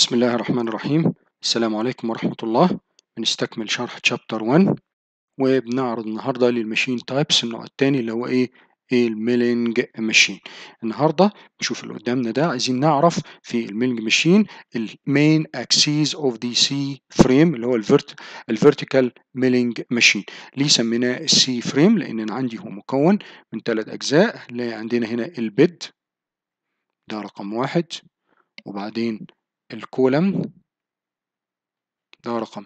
بسم الله الرحمن الرحيم السلام عليكم ورحمة الله بنستكمل شرح تشابتر 1 وبنعرض النهاردة للماشين تايبس النوع التاني اللي هو ايه الميلينج ماشين النهاردة نشوف اللي قدامنا ده عايزين نعرف في الميلينج ماشين المين اكسيز اوف دي سي فريم اللي هو الفيرت الفيرتيكال ميلينج ماشين ليه سميناه السي فريم لان انا عندي هو مكون من ثلاث اجزاء اللي عندنا هنا البيد ده رقم واحد وبعدين الكولم ده رقم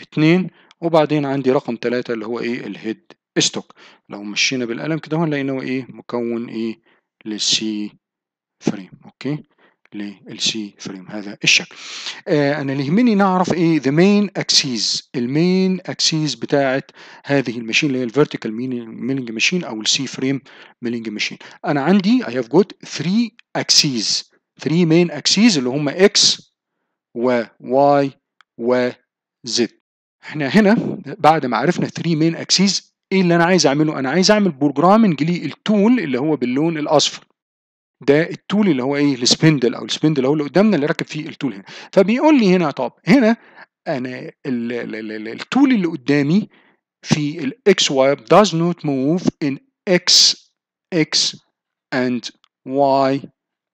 اتنين وبعدين عندي رقم تلاتة اللي هو ايه الهيد ستوك لو مشينا بالقلم كده هنلاقي ان هو ايه مكون ايه للسي فريم اوكي للسي فريم هذا الشكل آه انا اللي يهمني نعرف ايه ذا مين اكسيز المين اكسيز بتاعه هذه الماشين اللي هي الفيرتيكال ميلنج ماشين او السي فريم ميلنج ماشين انا عندي اي هاف جوت 3 اكسيز 3 مين اكسيز اللي هم اكس وواي وزد احنا هنا بعد ما عرفنا 3 مين اكسيز ايه اللي انا عايز اعمله انا عايز اعمل بروجرامنج للتول اللي هو باللون الاصفر ده التول اللي هو ايه السبندل او السبندل هو اللي قدامنا اللي راكب فيه التول هنا فبيقول لي هنا طب هنا انا التول اللي قدامي في الاكس واي does not move in x x and y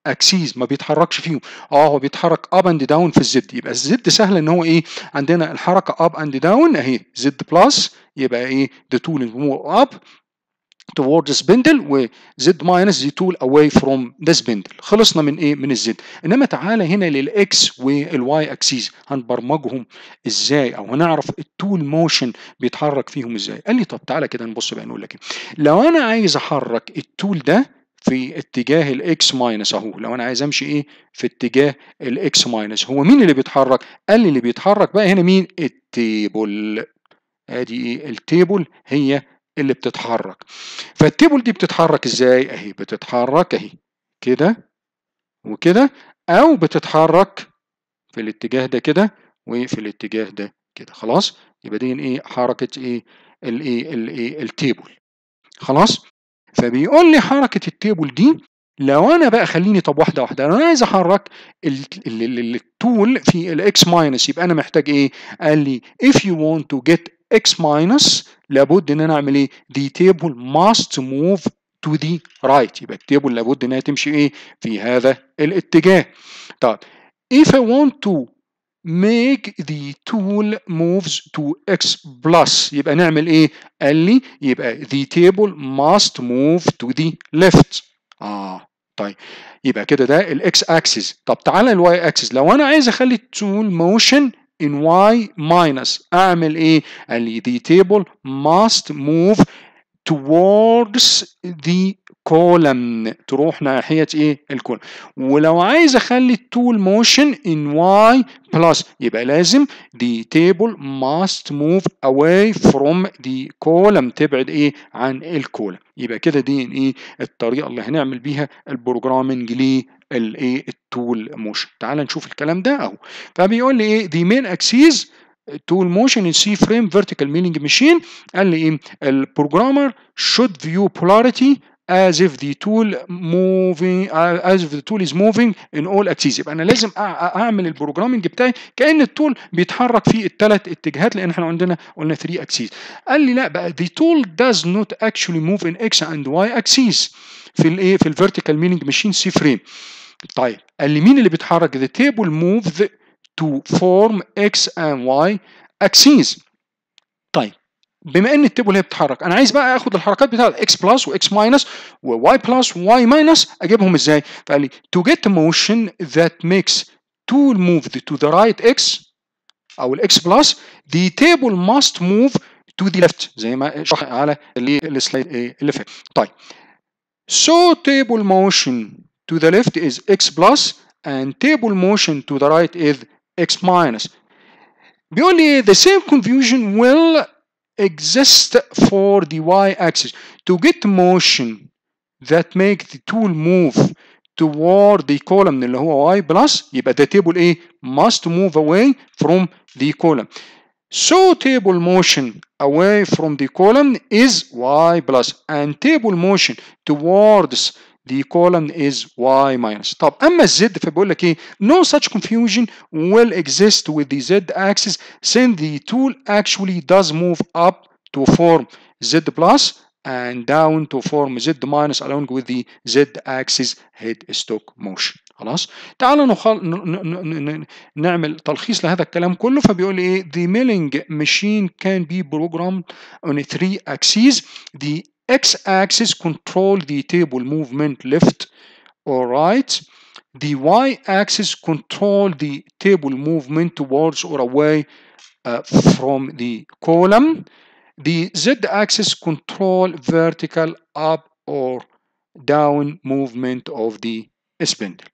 اكسيز ما بيتحركش فيهم اه هو بيتحرك اب اند داون في الزد يبقى الزد سهل ان هو ايه عندنا الحركه اب اند داون اهي زد بلس يبقى ايه ذا تول مو اب توورد سبندل وزد ماينس زي تول اواي فروم ذا سبندل خلصنا من ايه من الزد انما تعالى هنا للاكس والواي اكسيز هنبرمجهم ازاي او هنعرف التول موشن بيتحرك فيهم ازاي قال لي طب تعالى كده نبص بقى نقول لك إيه. لو انا عايز احرك التول ده في اتجاه الاكس ماينس اهو لو انا عايز امشي ايه في اتجاه الاكس ماينس هو مين اللي بيتحرك قال لي اللي بيتحرك بقى هنا مين التيبل ادي ايه التيبل هي اللي بتتحرك فالتيبل دي بتتحرك ازاي اهي بتتحرك اهي كده وكده او بتتحرك في الاتجاه ده كده وفي الاتجاه ده كده خلاص يبقى دي ايه حركه ايه الايه الايه التيبل خلاص فبيقول لي حركه التيبل دي لو انا بقى خليني طب واحده واحده لو انا عايز احرك التول في الاكس ماينس يبقى انا محتاج ايه؟ قال لي if you want to get x minus لابد ان انا اعمل ايه؟ the table must move to the right يبقى التيبل لابد انها تمشي ايه؟ في هذا الاتجاه. طب if I want to make the tool moves to x plus يبقى نعمل ايه قال لي يبقى the table must move to the left اه طيب يبقى كده ده الاكس اكسس طب تعالى الواي اكسس لو انا عايز اخلي التول موشن in y minus اعمل ايه قال لي the table must move towards the كولمن تروح ناحية ايه الكول ولو عايز اخلي التول موشن ان واي بلس يبقى لازم دي تيبل ماست موف اواي فروم دي كولم تبعد ايه عن الكولم يبقى كده دي ايه الطريقة اللي هنعمل بيها البروجرامنج للايه التول موشن تعال نشوف الكلام ده اهو فبيقول لي ايه دي مين اكسيز tool motion in C frame vertical milling machine قال لي ايه البروجرامر should view polarity as if the tool moving as if the tool is moving in all axes يبقى انا لازم اعمل البروجرامنج بتاعي كان التول بيتحرك في الثلاث اتجاهات لان احنا عندنا قلنا 3 اكسيس قال لي لا بقى the tool does not actually move in x and y axes في الايه في الفيرتيكال مينينج ماشين سي فريم طيب قال لي مين اللي بيتحرك the table moves to form x and y axes طيب بما ان التيبل هي بتتحرك انا عايز بقى اخد الحركات بتاعت اكس بلس واكس ماينس وواي بلس وواي ماينس اجيبهم ازاي فقال لي تو جيت موشن ذات ميكس تو موف تو ذا رايت اكس او الاكس بلس the تيبل ماست موف تو ذا ليفت زي ما شرح على اللي السلايد إيه اللي فات طيب so table motion to the left is x plus and table motion to the right is x minus بيقول لي the same confusion will exists for the y-axis to get motion that make the tool move toward the column اللي هو y plus يبقى the table A must move away from the column so table motion away from the column is y plus and table motion towards the colon is y minus طب اما الزد فبقول لك ايه no such confusion will exist with the z axis since the tool actually does move up to form z plus and down to form z minus along with the z axis head stock motion خلاص تعالوا نخل... نعمل تلخيص لهذا الكلام كله فبيقول ايه the milling machine can be programmed on three axes the x-axis control the table movement left or right the y-axis control the table movement towards or away uh, from the column the z-axis control vertical up or down movement of the spindle